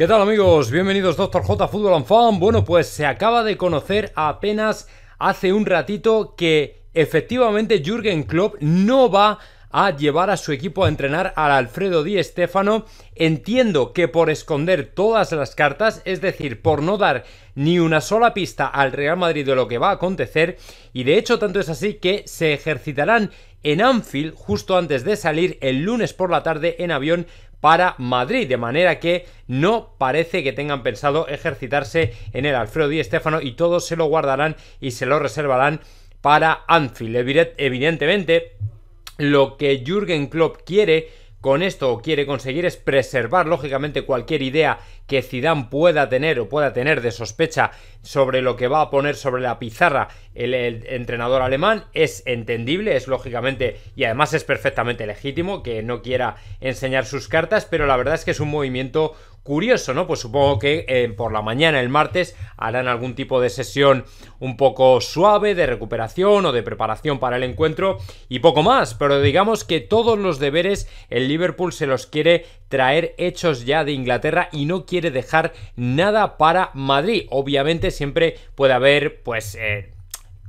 ¿Qué tal amigos? Bienvenidos Doctor J Fútbol and Fan. Bueno, pues se acaba de conocer apenas hace un ratito que efectivamente Jürgen Klopp no va a llevar a su equipo a entrenar al Alfredo Di Stéfano. Entiendo que por esconder todas las cartas, es decir, por no dar ni una sola pista al Real Madrid de lo que va a acontecer, y de hecho tanto es así que se ejercitarán en Anfield justo antes de salir el lunes por la tarde en avión para Madrid, de manera que no parece que tengan pensado ejercitarse en el Alfredo Di Stéfano y todos se lo guardarán y se lo reservarán para Anfield. Evidentemente, lo que Jürgen Klopp quiere con esto quiere conseguir es preservar lógicamente cualquier idea que Zidane pueda tener o pueda tener de sospecha sobre lo que va a poner sobre la pizarra el, entrenador alemán. Es entendible, es lógicamente y además es perfectamente legítimo que no quiera enseñar sus cartas, pero la verdad es que es un movimiento curioso, ¿no? Pues supongo que eh, por la mañana, el martes, harán algún tipo de sesión un poco suave de recuperación o de preparación para el encuentro y poco más, pero digamos que todos los deberes el Liverpool se los quiere traer hechos ya de Inglaterra y no quiere dejar nada para Madrid. Obviamente siempre puede haber pues... Eh,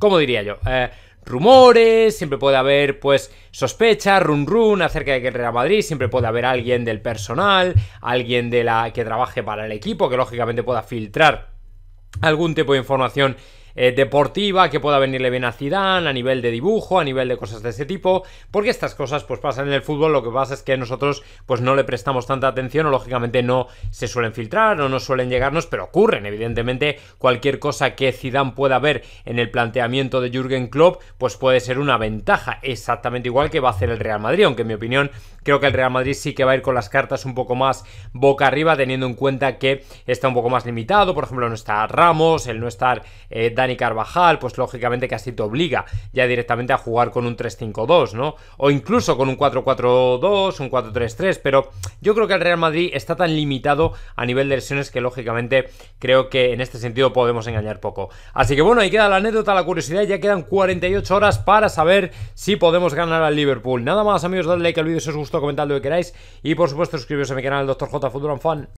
¿Cómo diría yo? Eh, rumores, siempre puede haber pues sospecha, run run acerca de que Real Madrid, siempre puede haber alguien del personal, alguien de la que trabaje para el equipo que lógicamente pueda filtrar algún tipo de información eh, deportiva que pueda venirle bien a Zidane, a nivel de dibujo, a nivel de cosas de ese tipo, porque estas cosas pues pasan en el fútbol, lo que pasa es que nosotros pues no le prestamos tanta atención o lógicamente no se suelen filtrar o no suelen llegarnos, pero ocurren, evidentemente cualquier cosa que Zidane pueda ver en el planteamiento de Jürgen Klopp pues puede ser una ventaja, exactamente igual que va a hacer el Real Madrid, aunque en mi opinión creo que el Real Madrid sí que va a ir con las cartas un poco más boca arriba, teniendo en cuenta que está un poco más limitado, por ejemplo no está Ramos, el no estar... Eh, Dani Carvajal, pues lógicamente casi te obliga ya directamente a jugar con un 3-5-2, ¿no? O incluso con un 4-4-2, un 4-3-3, pero yo creo que el Real Madrid está tan limitado a nivel de lesiones que lógicamente creo que en este sentido podemos engañar poco. Así que bueno, ahí queda la anécdota, la curiosidad, ya quedan 48 horas para saber si podemos ganar al Liverpool. Nada más amigos, dadle like al vídeo si os gustó, comentad lo que queráis y por supuesto suscribiros a mi canal Dr. J Futuran Fan.